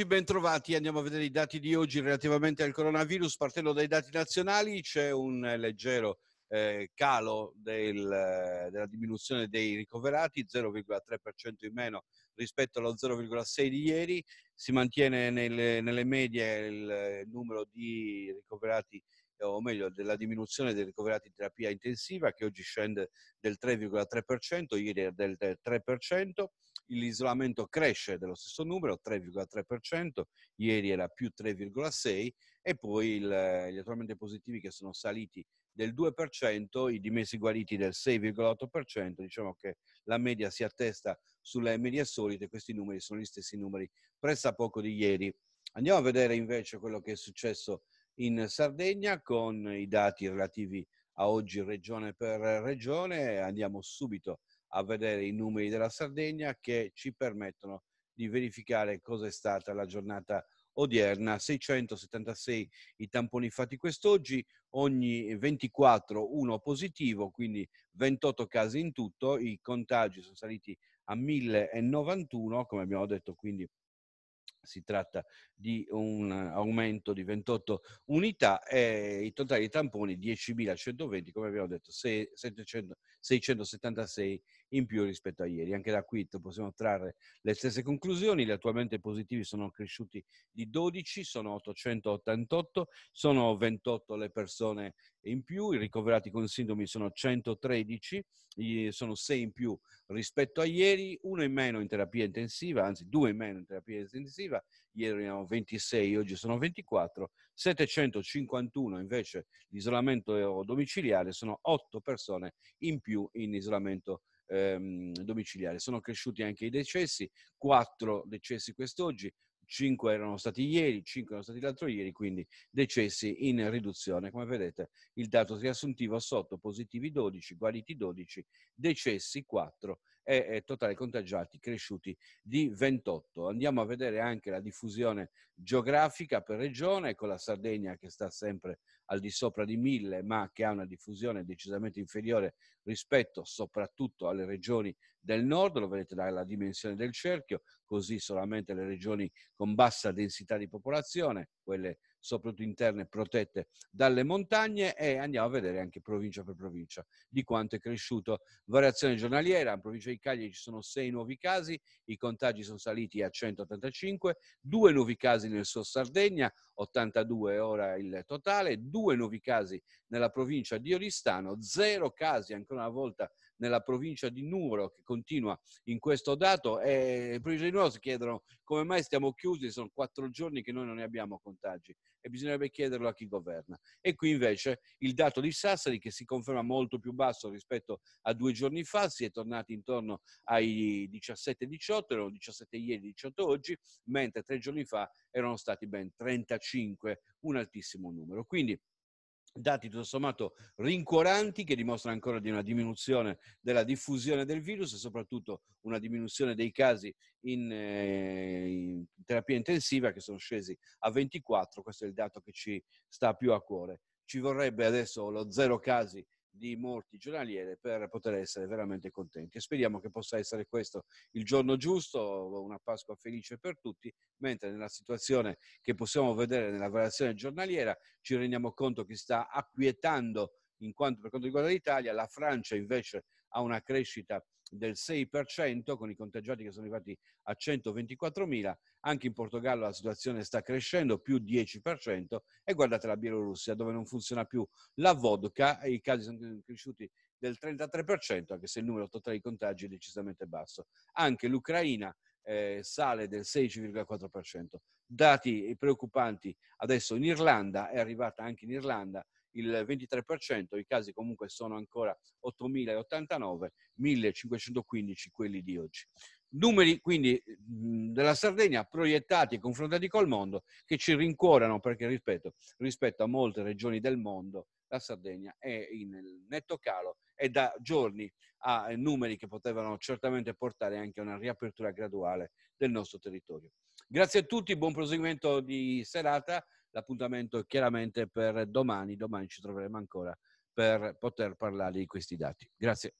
Eccoci bentrovati, andiamo a vedere i dati di oggi relativamente al coronavirus. Partendo dai dati nazionali c'è un leggero eh, calo del, eh, della diminuzione dei ricoverati, 0,3% in meno rispetto allo 0,6 di ieri. Si mantiene nelle, nelle medie il numero di ricoverati o meglio della diminuzione dei ricoverati in terapia intensiva che oggi scende del 3,3%, ieri del 3%, l'isolamento cresce dello stesso numero, 3,3%, ieri era più 3,6% e poi il, gli attualmente positivi che sono saliti del 2%, i dimessi guariti del 6,8%, diciamo che la media si attesta sulle medie solite, questi numeri sono gli stessi numeri pressappoco di ieri. Andiamo a vedere invece quello che è successo in Sardegna con i dati relativi a oggi regione per regione, andiamo subito a a vedere i numeri della Sardegna che ci permettono di verificare cosa è stata la giornata odierna. 676 i tamponi fatti quest'oggi, ogni 24 uno positivo, quindi 28 casi in tutto, i contagi sono saliti a 1091, come abbiamo detto, quindi si tratta di un aumento di 28 unità e i totali di tamponi 10.120, come abbiamo detto, 6, 676 in più rispetto a ieri. Anche da qui possiamo trarre le stesse conclusioni, gli attualmente positivi sono cresciuti di 12, sono 888, sono 28 le persone in più, i ricoverati con sindomi sono 113, sono 6 in più rispetto a ieri, uno in meno in terapia intensiva, anzi due in meno in terapia intensiva, addirittura ieri erano 26, oggi sono 24, 751 invece di isolamento domiciliare, sono 8 persone in più in isolamento ehm, domiciliare. Sono cresciuti anche i decessi, 4 decessi quest'oggi, 5 erano stati ieri, 5 erano stati l'altro ieri, quindi decessi in riduzione. Come vedete il dato riassuntivo sotto, positivi 12, guariti 12, decessi 4 e totale contagiati cresciuti di 28. Andiamo a vedere anche la diffusione geografica per regione, con la Sardegna che sta sempre al di sopra di 1000, ma che ha una diffusione decisamente inferiore rispetto soprattutto alle regioni del nord, lo vedete dalla dimensione del cerchio, così solamente le regioni con bassa densità di popolazione, quelle soprattutto interne protette dalle montagne e andiamo a vedere anche provincia per provincia di quanto è cresciuto. Variazione giornaliera, in provincia di Cagliari ci sono sei nuovi casi, i contagi sono saliti a 185, due nuovi casi nel suo Sardegna, 82 ora il totale, due nuovi casi nella provincia di Oristano, zero casi ancora una volta nella provincia di Nuoro che continua in questo dato e in provincia di Nuoro si chiedono come mai stiamo chiusi, sono quattro giorni che noi non ne abbiamo contagi e bisognerebbe chiederlo a chi governa. E qui invece il dato di Sassari che si conferma molto più basso rispetto a due giorni fa, si è tornati intorno ai 17-18, erano 17 ieri, 18 oggi, mentre tre giorni fa erano stati ben 35, un altissimo numero. Quindi dati tutto sommato rincuoranti che dimostrano ancora di una diminuzione della diffusione del virus e soprattutto una diminuzione dei casi in, eh, in, terapia intensiva che sono scesi a 24, questo è il dato che ci sta più a cuore. Ci vorrebbe adesso lo zero casi di morti giornaliere per poter essere veramente contenti. speriamo che possa essere questo il giorno giusto, una Pasqua felice per tutti, mentre nella situazione che possiamo vedere nella variazione giornaliera ci rendiamo conto che sta acquietando in quanto per quanto riguarda l'Italia, la Francia invece a una crescita del 6% con i contagiati che sono arrivati a 124.000, anche in Portogallo la situazione sta crescendo più 10% e guardate la Bielorussia dove non funziona più la vodka i casi sono cresciuti del 33% anche se il numero totale di contagi è decisamente basso. Anche l'Ucraina eh, sale del 16,4%. Dati preoccupanti adesso in Irlanda, è arrivata anche in Irlanda il 23%, i casi comunque sono ancora 8.089, 1.515 quelli di oggi. Numeri quindi della Sardegna proiettati e confrontati col mondo che ci rincuorano perché, ripeto, rispetto a molte regioni del mondo, la Sardegna è in netto calo e da giorni ha numeri che potevano certamente portare anche a una riapertura graduale del nostro territorio. Grazie a tutti, buon proseguimento di serata L'appuntamento è chiaramente per domani, domani ci troveremo ancora per poter parlare di questi dati. Grazie.